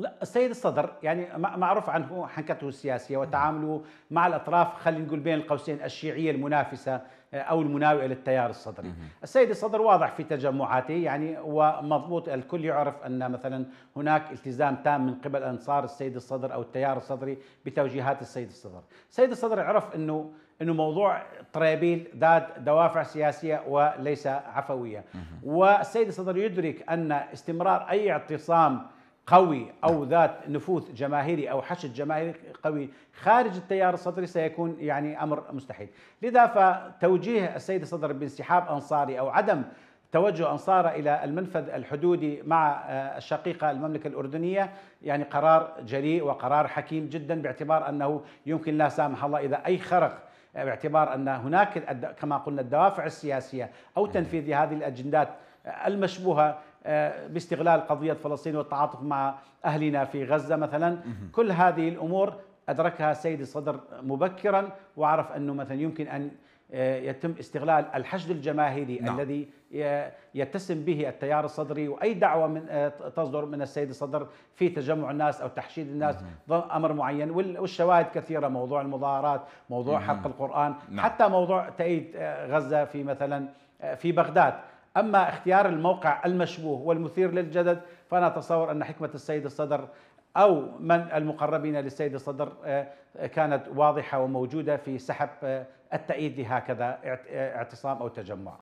لا السيد الصدر يعني معروف عنه حنكته السياسيه وتعامله مع الاطراف خلينا نقول بين القوسين الشيعيه المنافسه آه، او المناوئه للتيار الصدري. السيد الصدر واضح في تجمعاته يعني ومضبوط الكل يعرف ان مثلا هناك التزام تام من قبل انصار السيد الصدر او التيار الصدري بتوجيهات السيد الصدر. السيد الصدر عرف انه انه موضوع طرابيل ذات دوافع سياسيه وليس عفويه. والسيد الصدر يدرك ان استمرار اي اعتصام قوي او ذات نفوذ جماهيري او حشد جماهيري قوي خارج التيار الصدري سيكون يعني امر مستحيل، لذا فتوجيه السيد الصدر بانسحاب انصاري او عدم توجه انصاره الى المنفذ الحدودي مع آه، الشقيقه المملكه الاردنيه يعني قرار جريء وقرار حكيم جدا باعتبار انه يمكن لا سامح الله اذا اي خرق آه، باعتبار ان هناك كما قلنا الدوافع السياسيه او تنفيذ هذه الاجندات المشبوهه آه، باستغلال قضيه فلسطين والتعاطف مع اهلنا في غزه مثلا كل هذه الامور ادركها السيد الصدر مبكرا وعرف انه مثلا يمكن ان آه، يتم استغلال الحشد الجماهيري نعم. الذي يتسم به التيار الصدري واي دعوه من آه، تصدر من السيد الصدر في تجمع الناس او تحشيد الناس ضمن امر معين والشواهد كثيره موضوع المظاهرات، موضوع حق القران، نعم. حتى موضوع تأييد غزه في مثلا في بغداد، أما اختيار الموقع المشبوه والمثير للجدد فأنا أتصور أن حكمة السيد الصدر أو من المقربين للسيد الصدر آه، كانت واضحة وموجودة في سحب آه، التأييد لهكذا آه، اعتصام أو تجمع